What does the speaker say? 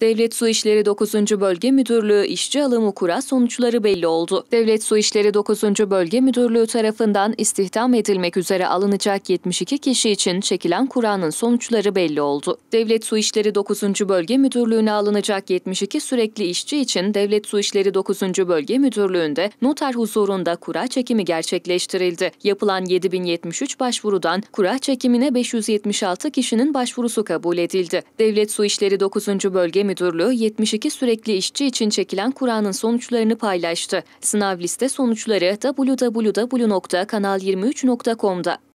Devlet Su İşleri 9. Bölge Müdürlüğü işçi alımı kura sonuçları belli oldu. Devlet Su İşleri 9. Bölge Müdürlüğü tarafından istihdam edilmek üzere alınacak 72 kişi için çekilen kuranın sonuçları belli oldu. Devlet Su İşleri 9. Bölge Müdürlüğü'ne alınacak 72 sürekli işçi için Devlet Su İşleri 9. Bölge Müdürlüğü'nde noter huzurunda kura çekimi gerçekleştirildi. Yapılan 7073 başvurudan kura çekimine 576 kişinin başvurusu kabul edildi. Devlet Su İşleri 9. Bölge Müdürlüğü 72 sürekli işçi için çekilen Kur'an'ın sonuçlarını paylaştı. Sınav liste sonuçları www.kanal23.com'da.